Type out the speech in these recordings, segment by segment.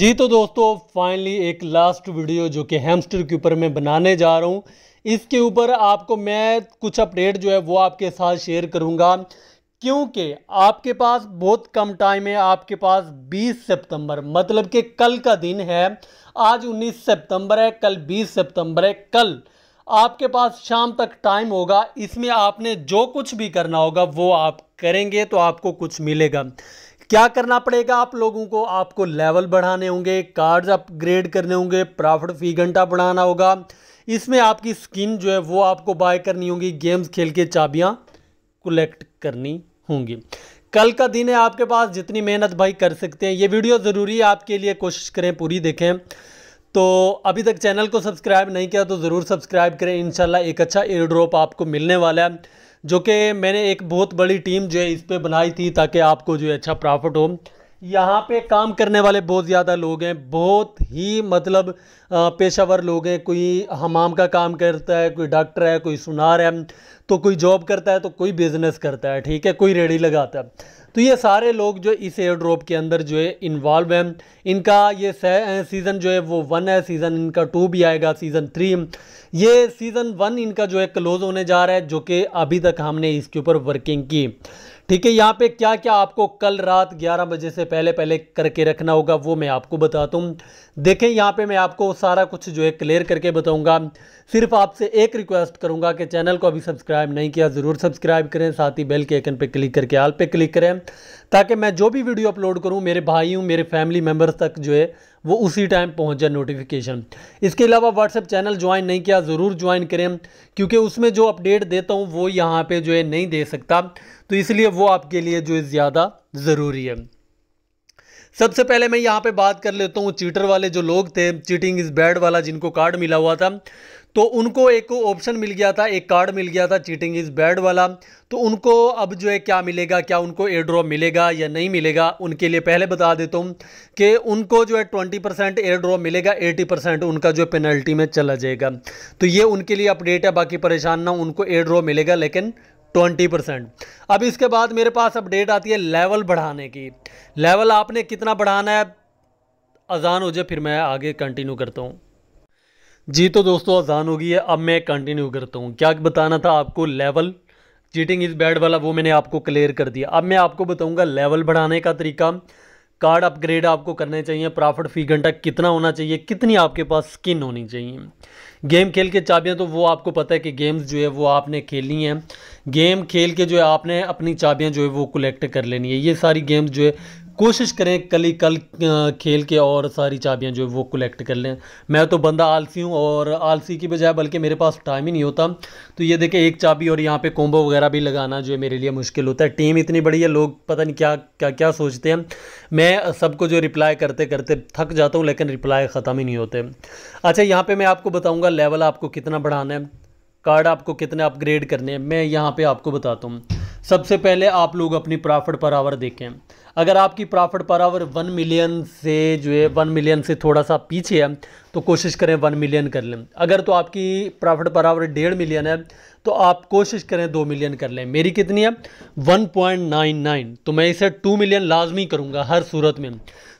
जी तो दोस्तों फाइनली एक लास्ट वीडियो जो कि हैमस्टर के ऊपर मैं बनाने जा रहा हूँ इसके ऊपर आपको मैं कुछ अपडेट जो है वो आपके साथ शेयर करूँगा क्योंकि आपके पास बहुत कम टाइम है आपके पास 20 सितंबर मतलब कि कल का दिन है आज 19 सितंबर है कल 20 सितंबर है कल आपके पास शाम तक टाइम होगा इसमें आपने जो कुछ भी करना होगा वो आप करेंगे तो आपको कुछ मिलेगा क्या करना पड़ेगा आप लोगों को आपको लेवल बढ़ाने होंगे कार्ड्स अपग्रेड करने होंगे प्रॉफिट फी घंटा बढ़ाना होगा इसमें आपकी स्किन जो है वो आपको बाय करनी होगी गेम्स खेल के चाबियाँ कलेक्ट करनी होंगी कल का दिन है आपके पास जितनी मेहनत भाई कर सकते हैं ये वीडियो ज़रूरी है आपके लिए कोशिश करें पूरी देखें तो अभी तक चैनल को सब्सक्राइब नहीं किया तो ज़रूर सब्सक्राइब करें इन एक अच्छा एयर ड्रॉप आपको मिलने वाला है जो कि मैंने एक बहुत बड़ी टीम जो है इस पर बनाई थी ताकि आपको जो है अच्छा प्रॉफिट हो यहाँ पे काम करने वाले बहुत ज़्यादा लोग हैं बहुत ही मतलब पेशावर लोग हैं कोई हमाम का काम करता है कोई डॉक्टर है कोई सुनार है तो कोई जॉब करता है तो कोई बिज़नेस करता है ठीक है कोई रेडी लगाता है तो ये सारे लोग जो इस एयर ड्रॉप के अंदर जो है इन्वॉल्व हैं इनका ये सीज़न जो है वो वन है सीज़न इनका टू भी आएगा सीज़न थ्री ये सीज़न वन इनका जो है क्लोज़ होने जा रहा है जो कि अभी तक हमने इसके ऊपर वर्किंग की ठीक है यहाँ पे क्या क्या आपको कल रात 11 बजे से पहले पहले करके रखना होगा वो मैं आपको बताता हूँ देखें यहाँ पे मैं आपको सारा कुछ जो है क्लियर करके बताऊँगा सिर्फ आपसे एक रिक्वेस्ट करूँगा कि चैनल को अभी सब्सक्राइब नहीं किया ज़रूर सब्सक्राइब करें साथ ही बेल के आइकन पर क्लिक करके आल पर क्लिक करें ताकि मैं जो भी वीडियो अपलोड करूँ मेरे हूँ मेरे फैमिली मेम्बर्स तक जो है वो उसी टाइम पहुंच जाए नोटिफिकेशन इसके अलावा व्हाट्सएप चैनल ज्वाइन नहीं किया ज़रूर ज्वाइन करें क्योंकि उसमें जो अपडेट देता हूँ वो यहाँ पे जो है नहीं दे सकता तो इसलिए वो आपके लिए जो है ज़्यादा ज़रूरी है सबसे पहले मैं यहाँ पे बात कर लेता हूँ चीटर वाले जो लोग थे चीटिंग इज़ बैड वाला जिनको कार्ड मिला हुआ था तो उनको एक ऑप्शन मिल गया था एक कार्ड मिल गया था चीटिंग इज़ बैड वाला तो उनको अब जो है क्या मिलेगा क्या उनको एयर ड्रॉप मिलेगा या नहीं मिलेगा उनके लिए पहले बता देता हूँ कि उनको जो है ट्वेंटी परसेंट एयर ड्रॉप मिलेगा एटी परसेंट उनका जो पेनल्टी में चला जाएगा तो ये उनके लिए अपडेट है बाकी परेशान ना उनको एयर ड्रॉप मिलेगा लेकिन ट्वेंटी परसेंट अब इसके बाद मेरे पास अपडेट आती है लेवल बढ़ाने की लेवल आपने कितना बढ़ाना है अजान हो जाए फिर मैं आगे कंटिन्यू करता हूँ जी तो दोस्तों आसान हो गई है अब मैं कंटिन्यू करता हूँ क्या बताना था आपको लेवल चीटिंग इज़ बैड वाला वो मैंने आपको क्लियर कर दिया अब मैं आपको बताऊँगा लेवल बढ़ाने का तरीका कार्ड अपग्रेड आपको करने चाहिए प्रॉफिट फी घंटा कितना होना चाहिए कितनी आपके पास स्किन होनी चाहिए गेम खेल के चाबियाँ तो वो आपको पता है कि गेम्स जो है वो आपने खेलनी है गेम खेल के जो है आपने अपनी चाबियाँ जो है वो कलेक्ट कर लेनी है ये सारी गेम्स जो है कोशिश करें कल ही कल खेल के और सारी चाबियां जो है वो कलेक्ट कर लें मैं तो बंदा आलसी हूँ और आलसी की बजाय बल्कि मेरे पास टाइम ही नहीं होता तो ये देखें एक चाबी और यहाँ पे कोम्बो वगैरह भी लगाना जो है मेरे लिए मुश्किल होता है टीम इतनी बड़ी है लोग पता नहीं क्या क्या क्या सोचते हैं मैं सबको जो रिप्लाई करते करते थक जाता हूँ लेकिन रिप्लाई ख़त्म ही नहीं होते अच्छा यहाँ पर मैं आपको बताऊँगा लेवल आपको कितना बढ़ाना है कार्ड आपको कितने अपग्रेड करने हैं मैं यहाँ पर आपको बताता हूँ सबसे पहले आप लोग अपनी प्रॉफिट पर आवर देखें अगर आपकी profit per hour one million से जो है वन मिलियन से थोड़ा सा पीछे है तो कोशिश करें वन मिलियन कर लें अगर तो आपकी प्रॉफिट पर आवर डेढ़ मिलियन है तो आप कोशिश करें दो मिलियन कर लें मेरी कितनी है वन पॉइंट नाइन नाइन तो मैं इसे टू मिलियन लाजमी करूँगा हर सूरत में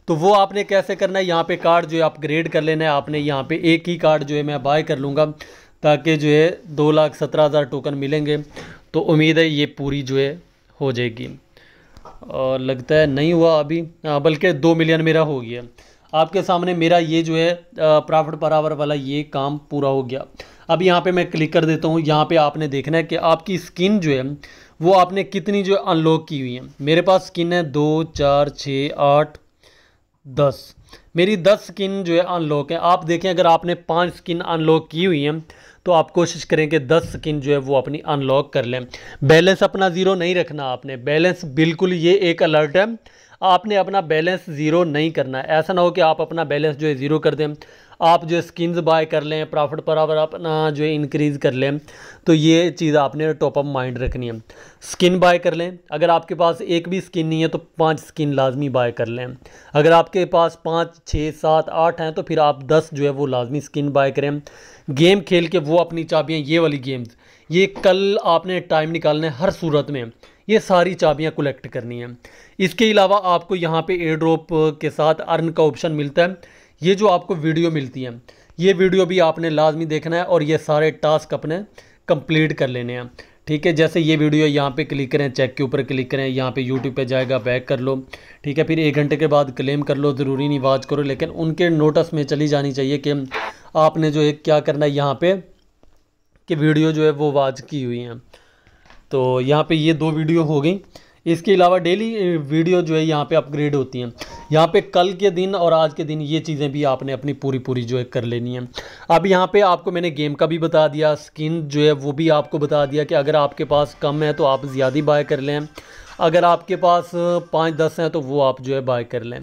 तो वो आपने कैसे करना है यहाँ पर कार्ड जो है अपग्रेड कर लेना है आपने यहाँ पर एक ही कार्ड जो है मैं बाय कर लूँगा ताकि जो है दो लाख सत्रह हज़ार टोकन मिलेंगे तो उम्मीद है ये पूरी जो है हो जाएगी और लगता है नहीं हुआ अभी हाँ, बल्कि दो मिलियन मेरा हो गया आपके सामने मेरा ये जो है प्रॉफिट बराबर वाला ये काम पूरा हो गया अब यहाँ पे मैं क्लिक कर देता हूँ यहाँ पे आपने देखना है कि आपकी स्किन जो है वो आपने कितनी जो अनलॉक की हुई है मेरे पास स्किन है दो चार छः आठ दस मेरी दस स्किन जो है अनलॉक है आप देखें अगर आपने पाँच स्किन अनलॉक की हुई हैं तो आप कोशिश करें कि दस स्किन जो है वो अपनी अनलॉक कर लें बैलेंस अपना ज़ीरो नहीं रखना आपने बैलेंस बिल्कुल ये एक अलर्ट है आपने अपना बैलेंस ज़ीरो नहीं करना ऐसा ना हो कि आप अपना बैलेंस जो है ज़ीरो कर दें आप जो स्किन्स बाय कर लें प्रॉफिट पर आवर अपना जो है इंक्रीज़ कर लें तो ये चीज़ आपने टॉप ऑफ माइंड रखनी है स्किन बाय कर लें अगर आपके पास एक भी स्किन नहीं है तो पाँच स्किन लाजमी बाय कर लें अगर आपके पास पाँच छः सात आठ हैं तो फिर आप दस जो है वो लाजमी स्किन बाय करें गेम खेल के वो अपनी चाबियाँ ये वाली गेम्स ये कल आपने टाइम निकालना है हर सूरत में ये सारी चाबियाँ कलेक्ट करनी है इसके अलावा आपको यहाँ पे एयर ड्रॉप के साथ अर्न का ऑप्शन मिलता है ये जो आपको वीडियो मिलती है ये वीडियो भी आपने लाजमी देखना है और ये सारे टास्क अपने कंप्लीट कर लेने हैं ठीक है जैसे ये वीडियो यहाँ पे क्लिक करें चेक के ऊपर क्लिक करें यहाँ पे यूट्यूब पे जाएगा बैक कर लो ठीक है फिर एक घंटे के बाद क्लेम कर लो ज़रूरी नहीं वाच करो लेकिन उनके नोटिस में चली जानी चाहिए कि आपने जो है क्या करना है यहाँ पर कि वीडियो जो है वो वाच की हुई हैं तो यहाँ पर ये दो वीडियो हो गई इसके अलावा डेली वीडियो जो है यहाँ पे अपग्रेड होती हैं यहाँ पे कल के दिन और आज के दिन ये चीज़ें भी आपने अपनी पूरी पूरी जो है कर लेनी है अब यहाँ पे आपको मैंने गेम का भी बता दिया स्किन जो है वो भी आपको बता दिया कि अगर आपके पास कम है तो आप ज़्यादा बाय कर लें अगर आपके पास पाँच दस हैं तो वो आप जो है बाय कर लें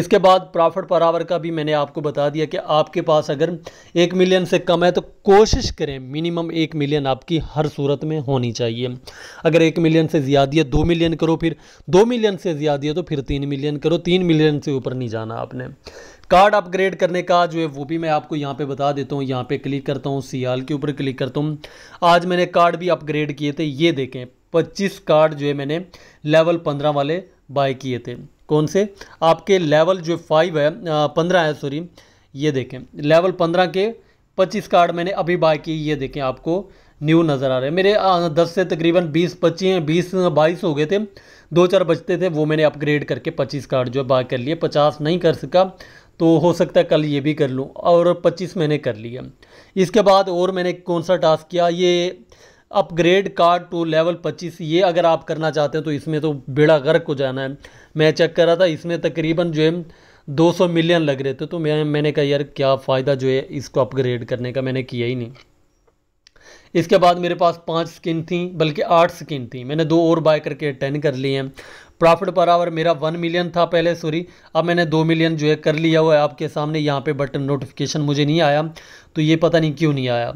इसके बाद प्रॉफिट पर आवर का भी मैंने आपको बता दिया कि आपके पास अगर एक मिलियन से कम है तो कोशिश करें मिनिमम एक मिलियन आपकी हर सूरत में होनी चाहिए अगर एक मिलियन से ज़्यादा है दो मिलियन करो फिर दो मिलियन से ज़्यादा है तो फिर तीन मिलियन करो तीन मिलियन से ऊपर नहीं जाना आपने कार्ड अपग्रेड करने का जो है वो भी मैं आपको यहाँ पे बता देता हूँ यहाँ पे क्लिक करता हूँ सियाल के ऊपर क्लिक करता हूँ आज मैंने कार्ड भी अपग्रेड किए थे ये देखें 25 कार्ड जो है मैंने लेवल 15 वाले बाय किए थे कौन से आपके लेवल जो फाइव है पंद्रह है सॉरी ये देखें लेवल पंद्रह के पच्चीस कार्ड मैंने अभी बाय किए ये देखें आपको न्यू नज़र आ रहे हैं मेरे दस से तकरीबन बीस पच्चीस बीस बाईस हो गए थे दो चार बचते थे वो मैंने अपग्रेड करके पच्चीस कार्ड जो है बाय कर लिए पचास नहीं कर सका तो हो सकता है कल ये भी कर लूँ और पच्चीस मैंने कर लिया इसके बाद और मैंने कौन सा टास्क किया ये अपग्रेड कार्ड टू लेवल 25 ये अगर आप करना चाहते हैं तो इसमें तो बेड़ा गर्क हो जाना है मैं चेक कर रहा था इसमें तकरीबन जो है 200 मिलियन लग रहे थे तो मैं मैंने कहा यार क्या फ़ायदा जो है इसको अपग्रेड करने का मैंने किया ही नहीं इसके बाद मेरे पास पांच स्किन थी बल्कि आठ स्किन थी मैंने दो और बाय करके टेन कर लिए हैं प्रॉफिट पर आवर मेरा वन मिलियन था पहले सॉरी अब मैंने दो मिलियन जो है कर लिया हुआ है आपके सामने यहाँ पे बटन नोटिफिकेशन मुझे नहीं आया तो ये पता नहीं क्यों नहीं आया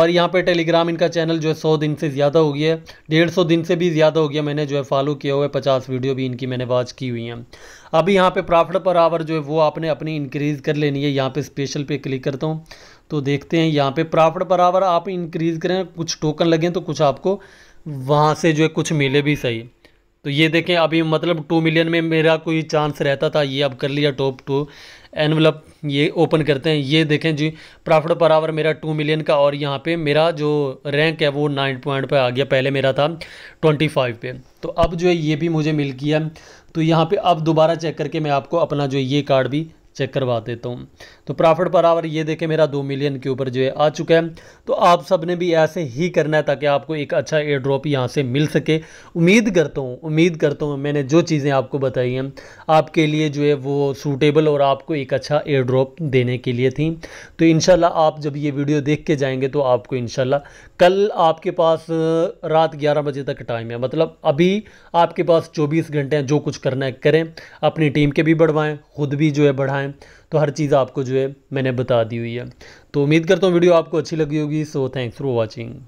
और यहाँ पे टेलीग्राम इनका चैनल जो है सौ दिन से ज़्यादा हो गया है डेढ़ सौ दिन से भी ज़्यादा हो गया मैंने जो है फॉलो किया हुआ है पचास वीडियो भी इनकी मैंने वॉच की हुई हैं अभी यहाँ पर प्रॉफिट पर आवर जो है वो आपने अपनी इंक्रीज़ कर लेनी है यहाँ पर स्पेशल पे क्लिक करता हूँ तो देखते हैं यहाँ पर प्रॉफिट पर आवर आप इंक्रीज़ करें कुछ टोकन लगें तो कुछ आपको वहाँ से जो है कुछ मिले भी सही तो ये देखें अभी मतलब टू मिलियन में मेरा कोई चांस रहता था ये अब कर लिया टॉप टू एनवलप ये ओपन करते हैं ये देखें जी प्रॉफिट पर आवर मेरा टू मिलियन का और यहाँ पे मेरा जो रैंक है वो नाइन पॉइंट पर आ गया पहले मेरा था ट्वेंटी फाइव पे तो अब जो है ये भी मुझे मिल गया तो यहाँ पे अब दोबारा चेक करके मैं आपको अपना जो ये कार्ड भी चेक करवा देता हूँ तो प्रॉफिट पर आवर ये देखें मेरा दो मिलियन के ऊपर जो है आ चुका है तो आप सब ने भी ऐसे ही करना है ताकि आपको एक अच्छा एयर ड्रॉप यहाँ से मिल सके उम्मीद करता हूँ उम्मीद करता हूँ मैंने जो चीज़ें आपको बताई हैं आपके लिए जो है वो सूटेबल और आपको एक अच्छा एयर ड्रॉप देने के लिए थी तो इन आप जब ये वीडियो देख के जाएंगे तो आपको इन कल आपके पास रात ग्यारह बजे तक टाइम है मतलब अभी आपके पास चौबीस घंटे हैं जो कुछ करना है करें अपनी टीम के भी बढ़वाएँ खुद भी जो है बढ़ाएँ है तो हर चीज़ आपको जो है मैंने बता दी हुई है तो उम्मीद करता हूँ वीडियो आपको अच्छी लगी होगी सो थैंक्स फॉर वॉचिंग